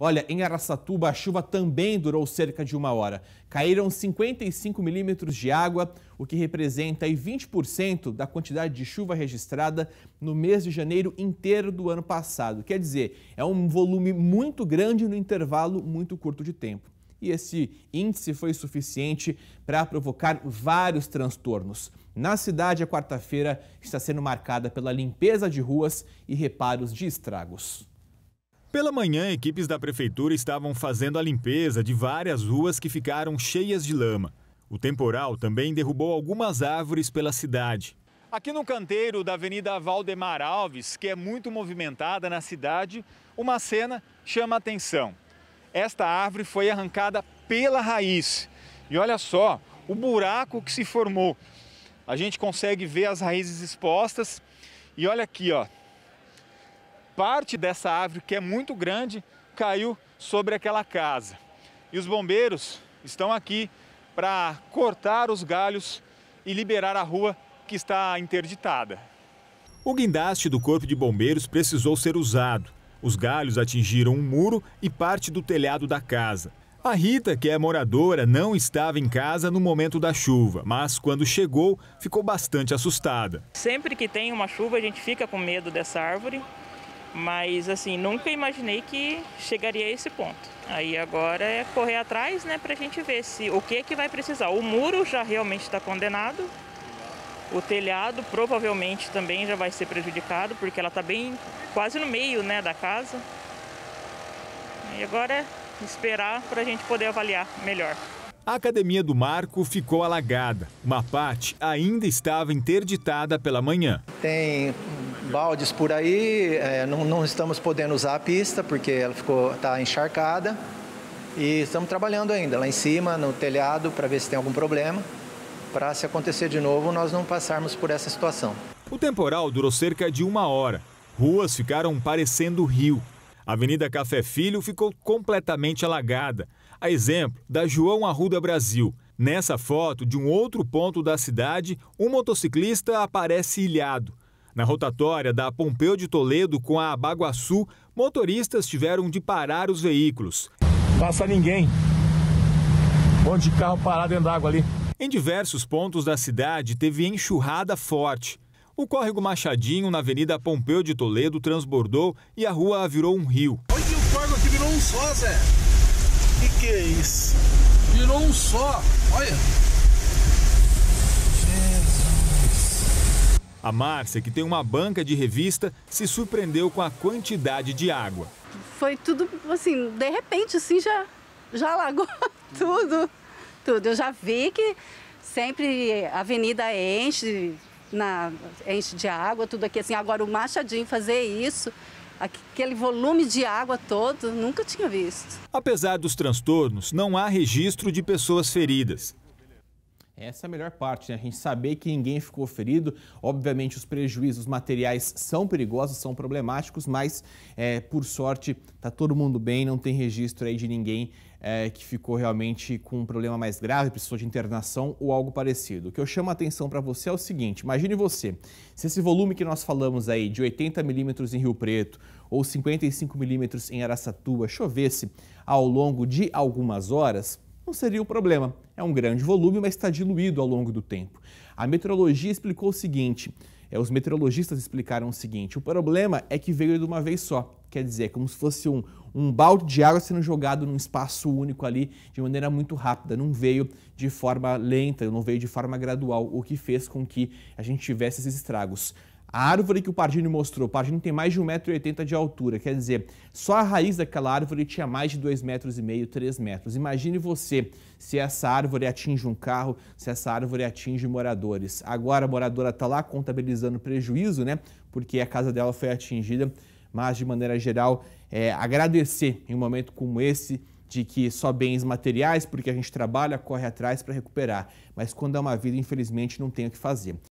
Olha, em Araçatuba a chuva também durou cerca de uma hora. Caíram 55 milímetros de água, o que representa 20% da quantidade de chuva registrada no mês de janeiro inteiro do ano passado. Quer dizer, é um volume muito grande no intervalo muito curto de tempo. E esse índice foi suficiente para provocar vários transtornos. Na cidade, a quarta-feira está sendo marcada pela limpeza de ruas e reparos de estragos. Pela manhã, equipes da prefeitura estavam fazendo a limpeza de várias ruas que ficaram cheias de lama. O temporal também derrubou algumas árvores pela cidade. Aqui no canteiro da Avenida Valdemar Alves, que é muito movimentada na cidade, uma cena chama a atenção. Esta árvore foi arrancada pela raiz. E olha só o buraco que se formou. A gente consegue ver as raízes expostas. E olha aqui, ó, parte dessa árvore, que é muito grande, caiu sobre aquela casa. E os bombeiros estão aqui para cortar os galhos e liberar a rua que está interditada. O guindaste do Corpo de Bombeiros precisou ser usado. Os galhos atingiram um muro e parte do telhado da casa. A Rita, que é moradora, não estava em casa no momento da chuva, mas quando chegou, ficou bastante assustada. Sempre que tem uma chuva, a gente fica com medo dessa árvore, mas assim, nunca imaginei que chegaria a esse ponto. Aí agora é correr atrás, né, a gente ver se o que é que vai precisar. O muro já realmente está condenado. O telhado provavelmente também já vai ser prejudicado, porque ela está bem quase no meio, né, da casa. E agora é esperar para a gente poder avaliar melhor. A academia do Marco ficou alagada. Uma parte ainda estava interditada pela manhã. Tem baldes por aí, é, não, não, estamos podendo usar a pista porque ela ficou está encharcada e estamos trabalhando ainda lá em cima no telhado para ver se tem algum problema para se acontecer de novo nós não passarmos por essa situação. O temporal durou cerca de uma hora. Ruas ficaram parecendo rio. A Avenida Café Filho ficou completamente alagada. A exemplo da João Arruda Brasil. Nessa foto de um outro ponto da cidade, um motociclista aparece ilhado. Na rotatória da Pompeu de Toledo com a Abaguaçu, motoristas tiveram de parar os veículos. Passa ninguém. Um monte de carro parado dentro d'água ali. Em diversos pontos da cidade teve enxurrada forte. O córrego Machadinho, na Avenida Pompeu de Toledo, transbordou e a rua virou um rio. Olha o córrego aqui virou um só, Zé. O que, que é isso? Virou um só. Olha. A Márcia, que tem uma banca de revista, se surpreendeu com a quantidade de água. Foi tudo assim, de repente, assim, já, já alagou tudo. Tudo. Eu já vi que sempre a avenida enche, na, enche de água, tudo aqui assim. Agora o Machadinho fazer isso, aquele volume de água todo, nunca tinha visto. Apesar dos transtornos, não há registro de pessoas feridas. Essa é a melhor parte, né? A gente saber que ninguém ficou ferido. Obviamente, os prejuízos materiais são perigosos, são problemáticos, mas é, por sorte tá todo mundo bem, não tem registro aí de ninguém é, que ficou realmente com um problema mais grave, precisou de internação ou algo parecido. O que eu chamo a atenção para você é o seguinte: imagine você, se esse volume que nós falamos aí de 80 milímetros em Rio Preto ou 55 milímetros em Araçatuba chovesse ao longo de algumas horas não seria um problema. É um grande volume, mas está diluído ao longo do tempo. A meteorologia explicou o seguinte: é, os meteorologistas explicaram o seguinte: o problema é que veio de uma vez só. Quer dizer, é como se fosse um, um balde de água sendo jogado num espaço único ali de maneira muito rápida. Não veio de forma lenta, não veio de forma gradual, o que fez com que a gente tivesse esses estragos. A árvore que o Pardini mostrou, o Pardini tem mais de 1,80m de altura, quer dizer, só a raiz daquela árvore tinha mais de 2,5 metros, e meio, 3 metros. Imagine você se essa árvore atinge um carro, se essa árvore atinge moradores. Agora a moradora está lá contabilizando prejuízo, né? Porque a casa dela foi atingida, mas de maneira geral, é, agradecer em um momento como esse de que só bens materiais, porque a gente trabalha, corre atrás para recuperar. Mas quando é uma vida, infelizmente, não tem o que fazer.